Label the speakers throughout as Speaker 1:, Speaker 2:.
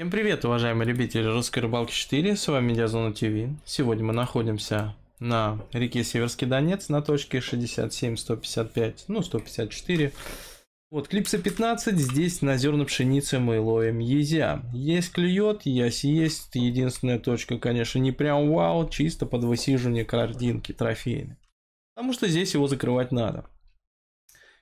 Speaker 1: Всем привет, уважаемые любители русской рыбалки 4, с вами Диазона ТВ. Сегодня мы находимся на реке Северский Донец на точке 67-155, ну 154. Вот, клипса 15, здесь на зерна пшеницы мы ловим езя. Есть клюет, ясь есть, единственная точка, конечно, не прям вау, чисто под высиживание картинки трофейной. Потому что здесь его закрывать надо.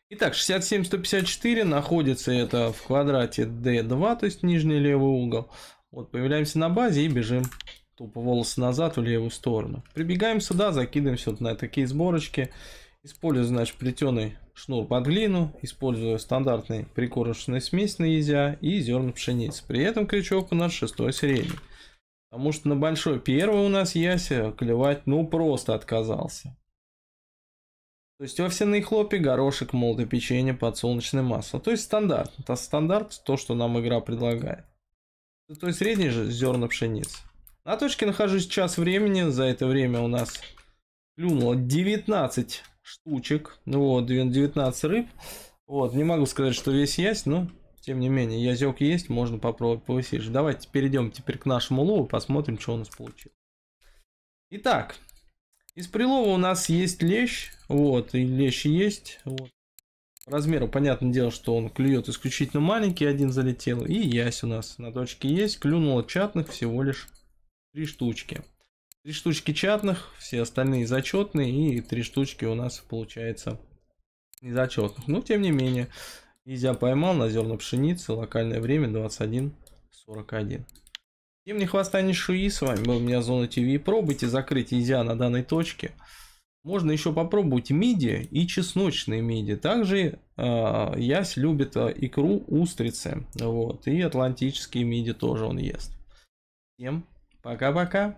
Speaker 1: Итак, 67-154 находится это в квадрате D2, то есть нижний левый угол. Вот, появляемся на базе и бежим тупо волосы назад в левую сторону. Прибегаем сюда, закидываемся вот на такие сборочки. Использую, значит, плетеный шнур под глину, использую стандартный прикорочную смесь на езя и зерна пшеницы. При этом крючок у нас шестой средний. Потому что на большой первый у нас яся клевать ну просто отказался. То есть овсяные хлопья, горошек, молотое печенье, подсолнечное масло. То есть стандарт. Это стандарт, то, что нам игра предлагает. То есть средний же зерна пшеницы. На точке нахожусь час времени. За это время у нас клюнуло 19 штучек. ну Вот, 19 рыб. Вот, не могу сказать, что весь есть, но тем не менее, язек есть, можно попробовать повысить. Давайте перейдем теперь к нашему лову, посмотрим, что у нас получилось. Итак, из прилова у нас есть лещ. Вот, и лещ есть. Вот. Размеру, понятное дело, что он клюет исключительно маленький, один залетел. И ясь у нас на точке есть. Клюнуло чатных всего лишь три штучки. Три штучки чатных, все остальные зачетные. И три штучки у нас получается незачетных. Но тем не менее, Изя поймал на зерна пшеницы. Локальное время 21.41. Всем не хвоста не шуи, с вами был меня Зона ТВ. Пробуйте закрыть изя на данной точке. Можно еще попробовать миди и чесночные миди. Также э, Ясь любит а, икру устрицы. Вот. И атлантические миди тоже он ест. Всем пока-пока.